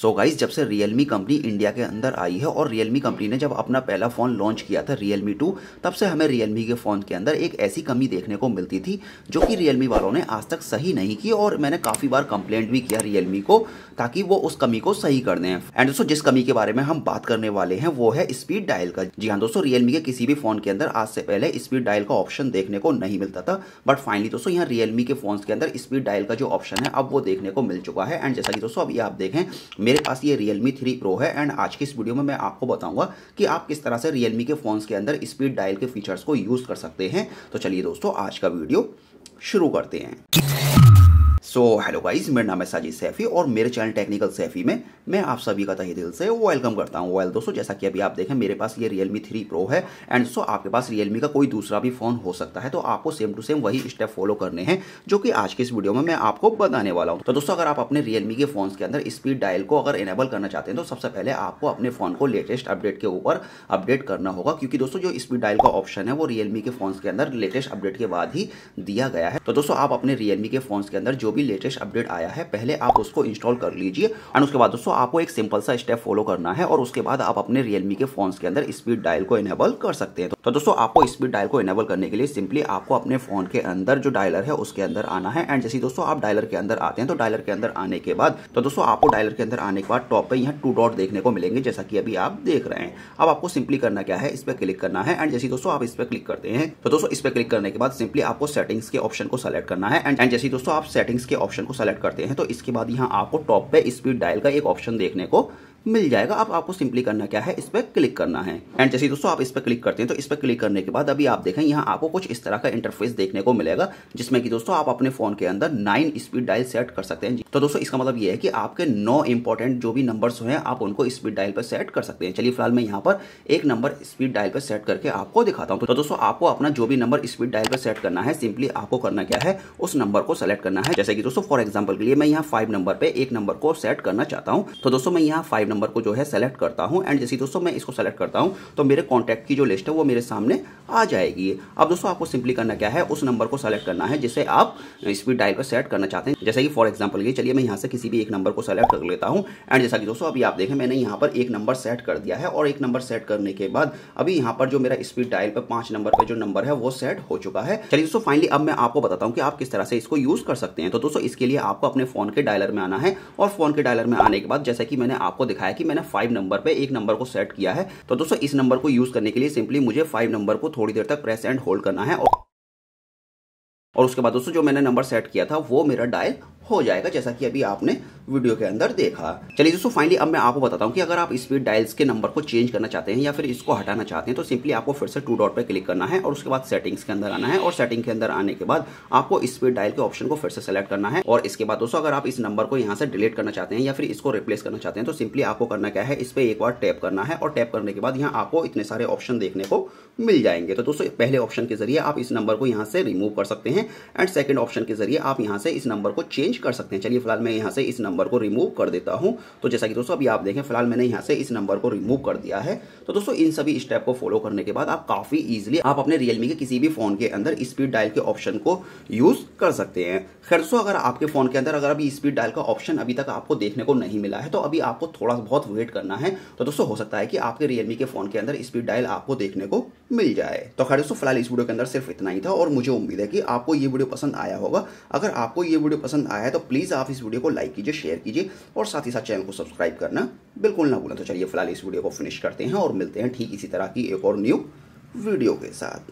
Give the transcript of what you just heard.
सो so guys जब से मी company India के अंदर आई है और मी कंपनी ने जब अपना पहला फ़ोन लॉन्च किया था मी टू तब से हमें मी के फ़ोन के अंदर एक ऐसी कमी देखने को मिलती थी जो कि मी वालों ने आज तक सही नहीं की और मैंने काफ़ी बार कंप्लेंट भी किया मी को ताकि वो उस कमी को सही कर दें एंड दोस्तों जिस कमी के बारे में हम बात करने वाले हैं वो है स्पीड डायल का जी हाँ दोस्तों रियलमी के किसी भी फ़ोन के अंदर आज से पहले स्पीड डायल का ऑप्शन देखने को नहीं मिलता था बट फाइनली दोस्तों यहाँ रियलमी के फ़ोन के अंदर स्पीड डायल का जो ऑप्शन है अब वो देखने को मिल चुका है एंड जैसा कि दोस्तों अभी आप देखें मेरे पास ये Realme 3 Pro है एंड आज की इस वीडियो में मैं आपको बताऊंगा कि आप किस तरह से Realme के फ़ोन्स के अंदर स्पीड डायल के फीचर्स को यूज़ कर सकते हैं तो चलिए दोस्तों आज का वीडियो शुरू करते हैं सो हेलो गाइस मेरा नाम है साजिद सैफी और मेरे चैनल टेक्निकल सैफी में मैं आप सभी का तहे दिल से वेलकम करता हूँ वेल दोस्तों जैसा कि अभी आप देखें मेरे पास ये रियलमी थ्री प्रो है एंड सो आपके पास रियलमी का कोई दूसरा भी फ़ोन हो सकता है तो आपको सेम टू सेम वही स्टेप फॉलो करने हैं जो कि आज के इस वीडियो में मैं आपको बताने वाला हूँ तो दोस्तों अगर आप अपने रियलमी के फ़ोन के अंदर स्पीड डायल को अगर इनेबल करना चाहते हैं तो सबसे पहले आपको अपने फ़ोन को लेटेस्ट अपडेट के ऊपर अपडेट करना होगा क्योंकि दोस्तों जो स्पीड डायल का ऑप्शन है वो रियलमी के फ़ोन के अंदर लेटेस्ट अपडेट के बाद ही दिया गया है तो दोस्तों आप अपने रियलमी के फ़ोन के अंदर जो भी लेटेस्ट अपडेट आया है पहले आप उसको इंस्टॉल कर लीजिए और उसके बाद दोस्तों आपको एक सिंपल सा स्टेप फॉलो करना है और उसके बाद आप अपने रियलमी के फोन के अंदर स्पीड डायल को इनेबल कर सकते हैं तो दोस्तों आपको स्पीड डायल को इनेबल करने के लिए सिंपली आपको अपने फोन के अंदर जो डायलर है उसके अंदर आना है एंड जैसे दोस्तों आप डायलर के अंदर आते हैं तो डायलर के अंदर आने के बाद तो दोस्तों आपको डायलर के अंदर आने के बाद टॉप पे यहाँ टू डॉट देखने को मिलेंगे जैसा कि अभी आप देख रहे हैं अब आपको सिंपली करना क्या है इस पर क्लिक करना है एंड जैसे दोस्तों आप इस पर क्लिक करते हैं तो दोस्तों इस पर क्लिक करने के बाद सिंपली आपको सेटिंग्स के ऑप्शन को सेलेक्ट करना है एंड जैसे दोस्तों आप सेटिंग्स के के ऑप्शन को सेलेक्ट करते हैं तो इसके बाद यहाँ आपको टॉप पे स्पीड डायल का एक ऑप्शन देखने को मिल जाएगा अब आपको सिंपली करना क्या है इस पर क्लिक करना है एंड जैसे दोस्तों आप इस पर क्लिक करते हैं तो इस पर क्लिक करने के बाद अभी आप देखें यहाँ आपको कुछ इस तरह का इंटरफेस देखने को मिलेगा जिसमें कि दोस्तों आप अपने फोन के अंदर नाइन स्पीड डायल सेट कर सकते हैं तो दोस्तों इसका मतलब यह है कि आपके नौ इंपॉर्टेंट जो भी नंबर हैं आप उनको स्पीड डायल पर सेट कर सकते हैं चलिए फिलहाल मैं यहाँ पर एक नंबर स्पीड डायल पर सेट करके आपको दिखाता हूँ तो दोस्तों आपको अपना जो भी नंबर स्पीड डायल पर सेट करना है सिंपली आपको करना क्या है उस नंबर को सेलेक्ट करना है जैसे कि दोस्तों फॉर एग्जाम्पल के लिए मैं यहाँ फाइव नंबर पर एक नंबर को सेट करना चाहता हूँ तो दोस्तों मैं यहाँ फाइव नंबर को जो है सेलेक्ट करता हूँ एंड जैसे दोस्तों मैं इसको सेलेक्ट करता हूँ तो मेरे कॉन्टैक्ट की जो लिस्ट है वो मेरे सामने आ जाएगी अब दोस्तों आपको सिंपली करना क्या है उस नंबर को सेलेक्ट करना है जिसे आप स्पीड डायल पर सेलेक्ट करना चाहते हैं जैसे कि फॉर एग्जाम्पल ये चलिए मैं यहाँ से किसी भी एक नंबर को सेलेक्ट कर लेता हूँ एंड जैसा कि दोस्तों अभी आप देखें मैंने यहाँ पर एक नंबर सेट कर दिया है और एक नंबर सेट करने के बाद अभी यहाँ पर जो मेरा स्पीड डायल पर पांच नंबर पर जो नंबर है वो सेट हो चुका है चलिए दोस्तों फाइनली अब मैं आपको बताता हूँ कि आप किस तरह से इसको यूज कर सकते हैं तो दोस्तों इसके लिए आपको अपने फोन के डायलर में आना है और फोन के डायलर में आने के बाद जैसा कि मैंने आपको दिखाया दिखाया कि मैंने फाइव नंबर पर एक नंबर को सेट किया है तो दोस्तों इस नंबर को यूज करने के लिए सिंपली मुझे फाइव नंबर को थोड़ी देर तक प्रेस एंड होल्ड करना है और उसके बाद दोस्तों जो मैंने नंबर सेट किया था वो मेरा डायल हो जाएगा जैसा कि अभी आपने वीडियो के अंदर देखा चलिए दोस्तों फाइनली अब मैं आपको बताता हूँ कि अगर आप स्पीड डायल्स के नंबर को चेंज करना चाहते हैं या फिर इसको हटाना चाहते हैं तो सिंपली आपको फिर से टू डॉट पर क्लिक करना है और उसके बाद सेटिंग्स के अंदर आना है और सेटिंग के अंदर आने के बाद आपको स्पीड डायल के ऑप्शन को फिर से सेलेक्ट करना है और इसके बाद दोस्तों अगर आप इस नंबर को यहाँ से डिलीट करना चाहते हैं या फिर इसको रिप्लेस करना चाहते हैं तो सिंपली आपको करना क्या है इस पर एक बार टैप करना है और टैप करने के बाद यहाँ आपको इतने सारे ऑप्शन देखने को मिल जाएंगे तो दोस्तों पहले ऑप्शन के जरिए आप इस नंबर को यहाँ से रिमूव कर सकते हैं एंड सेकेंड ऑप्शन के जरिए आप यहाँ से इस नंबर को चेंज चेंज कर सकते हैं चलिए फिलहाल मैं यहाँ से इस नंबर को रिमूव कर देता हूँ तो जैसा कि दोस्तों अभी आप देखें फिलहाल मैंने यहाँ से इस नंबर को रिमूव कर दिया है तो दोस्तों इन सभी स्टेप को फॉलो करने के बाद आप काफ़ी ईजिली आप अपने रियलमी के किसी भी फोन के अंदर स्पीड डायल के ऑप्शन को यूज़ कर सकते हैं खैर दोस्तों अगर आपके फोन के अंदर अगर अभी स्पीड डायल का ऑप्शन अभी तक आपको देखने को नहीं मिला है तो अभी आपको थोड़ा बहुत वेट करना है तो दोस्तों हो सकता है कि आपके रियलमी के फोन के अंदर स्पीड डायल आपको देखने को मिल जाए तो खैर दोस्तों फिलहाल इस वीडियो के अंदर सिर्फ इतना ही था और मुझे उम्मीद है कि आपको ये वीडियो पसंद आया होगा अगर आपको ये वीडियो पसंद आया है तो प्लीज़ आप इस वीडियो को लाइक कीजिए शेयर कीजिए और साथ ही साथ चैनल को सब्सक्राइब करना बिल्कुल ना भूलें तो चलिए फिलहाल इस वीडियो को फिनिश करते हैं और मिलते हैं ठीक इसी तरह की एक और न्यू वीडियो के साथ